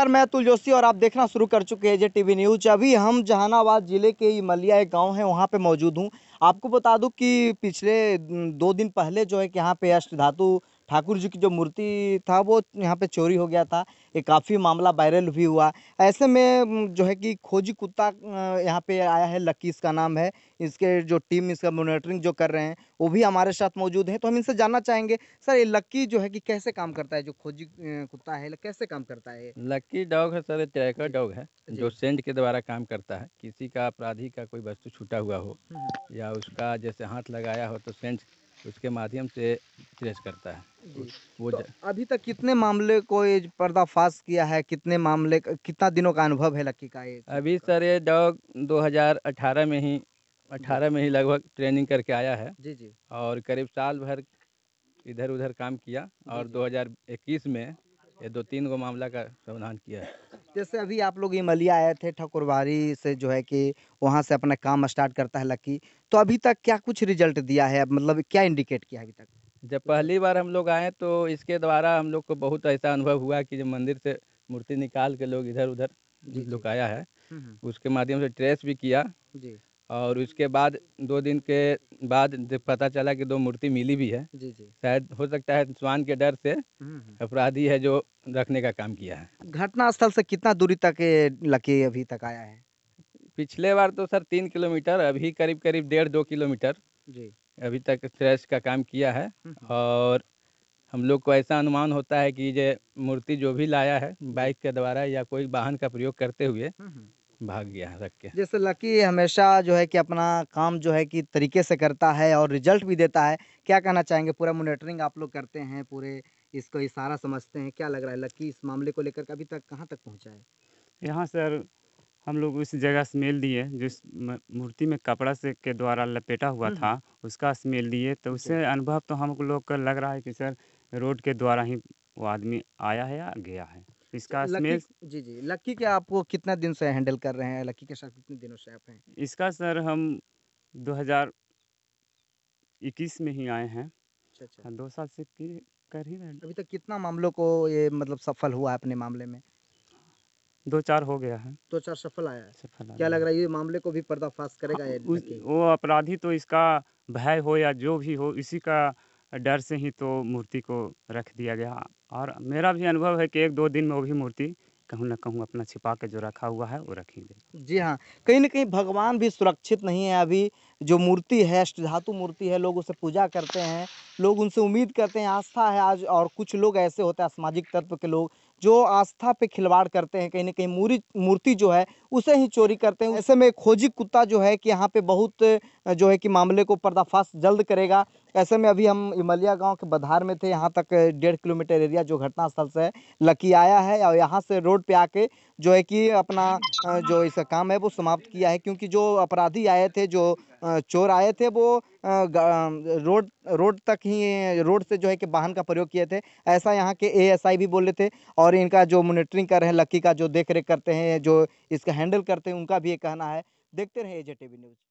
नमस्कार मैं अतुल जोशी और आप देखना शुरू कर चुके हैं जे टीवी न्यूज अभी हम जहानाबाद ज़िले के मलिया एक गांव है वहां पे मौजूद हूं आपको बता दूं कि पिछले दो दिन पहले जो है कि यहाँ पे अष्ट धातु ठाकुर जी की जो मूर्ति था वो यहाँ पे चोरी हो गया था ये काफ़ी मामला वायरल भी हुआ ऐसे में जो है कि खोजी कुत्ता यहाँ पे आया है लक्की इसका नाम है इसके जो टीम इसका मॉनिटरिंग जो कर रहे हैं वो भी हमारे साथ मौजूद है तो हम इनसे जानना चाहेंगे सर ये लक्की जो है कि कैसे काम करता है जो खोजी कुत्ता है कैसे काम करता है लक्की डॉग है सर ट्रैकर डॉग है जो सेंट के द्वारा काम करता है किसी का अपराधी का कोई वस्तु छूटा हुआ हो हम्म, हम्म। या उसका जैसे हाथ लगाया हो तो सेंट उसके माध्यम से ट्रेस करता है वो तो अभी तक कितने मामले को ये पर्दाफाश किया है कितने मामले कितना दिनों का अनुभव है लक्की का ये अभी सर ये डॉग 2018 में ही 18 में ही लगभग ट्रेनिंग करके आया है जी जी और करीब साल भर इधर उधर काम किया और 2021 में ये दो तीन गो मामला का समाधान किया है जैसे अभी आप लोग इमलिया आए थे ठकुरबारी से जो है कि वहाँ से अपना काम स्टार्ट करता है लकी तो अभी तक क्या कुछ रिजल्ट दिया है मतलब क्या इंडिकेट किया अभी तक जब पहली बार हम लोग आए तो इसके द्वारा हम लोग को बहुत ऐसा अनुभव हुआ कि जब मंदिर से मूर्ति निकाल के लोग इधर उधर लुकाया है हम्म, हम्म। उसके माध्यम से ट्रेस भी किया जी और उसके बाद दो दिन के बाद जब पता चला कि दो मूर्ति मिली भी है जी जी शायद हो सकता है स्वान के डर से हम्म, हम्म। अपराधी है जो रखने का काम किया है घटना स्थल से कितना दूरी तक लकी अभी तक आया है पिछले बार तो सर तीन किलोमीटर अभी करीब करीब डेढ़ दो किलोमीटर जी अभी तक थ्रेश का काम किया है हम्म, और हम लोग को ऐसा अनुमान होता है कि ये मूर्ति जो भी लाया है बाइक के द्वारा या कोई वाहन का प्रयोग करते हुए भाग गया रख के जैसे लकी हमेशा जो है कि अपना काम जो है कि तरीके से करता है और रिजल्ट भी देता है क्या कहना चाहेंगे पूरा मोनिटरिंग आप लोग करते हैं पूरे इसको इशारा समझते हैं क्या लग रहा है लकी इस मामले को लेकर अभी तक कहाँ तक पहुँचा है यहाँ सर हम लोग उस जगह स्मेल दिए जिस मूर्ति में कपड़ा से के द्वारा लपेटा हुआ हम्म। था उसका स्मेल दिए तो उससे अनुभव तो हम लोग का लग रहा है कि सर रोड के द्वारा ही वो आदमी आया है या गया है इसका स्मेल जी जी लक्की के आपको कितना दिन से हैंडल कर रहे हैं लक्की के साथ कितने दिनों से आप हैं इसका सर हम 2021 में ही आए हैं अच्छा, अच्छा। हाँ, दो साल से कर ही रहे अभी तक कितना मामलों को ये मतलब सफल हुआ है अपने मामले में दो चार हो गया है दो चार सफल आया है सफल क्या लग रहा है ये मामले को भी पर्दाफाश करेगा हाँ, उस, वो अपराधी तो इसका भय हो या जो भी हो इसी का डर से ही तो मूर्ति को रख दिया गया और मेरा भी अनुभव है कि एक दो दिन में वो भी मूर्ति कहूँ ना कहूँ अपना छिपा के जो रखा हुआ है वो रखेंगे जी हाँ कहीं ना कहीं भगवान भी सुरक्षित नहीं है अभी जो मूर्ति है अष्टधातु मूर्ति है लोग उसे पूजा करते हैं लोग उनसे उम्मीद करते हैं आस्था है आज और कुछ लोग ऐसे होते हैं सामाजिक तत्व के लोग जो आस्था पे खिलवाड़ करते हैं कहीं ना कहीं मूरी मूर्ति जो है उसे ही चोरी करते हैं ऐसे में खोजी कुत्ता जो है कि यहाँ पे बहुत जो है कि मामले को पर्दाफाश जल्द करेगा ऐसे में अभी हम इमलिया गांव के बधार में थे यहाँ तक डेढ़ किलोमीटर एरिया जो घटनास्थल से लकी आया है और यहाँ से रोड पे आके जो है कि अपना जो इसका काम है वो समाप्त किया है क्योंकि जो अपराधी आए थे जो चोर आए थे वो रोड रोड तक ही रोड से जो है कि वाहन का प्रयोग किए थे ऐसा यहाँ के एएसआई भी बोले थे और इनका जो मोनिटरिंग कर रहे हैं लक्की का जो देख रेख करते हैं जो इसका हैंडल करते हैं उनका भी ये कहना है देखते रहे एजे टी न्यूज़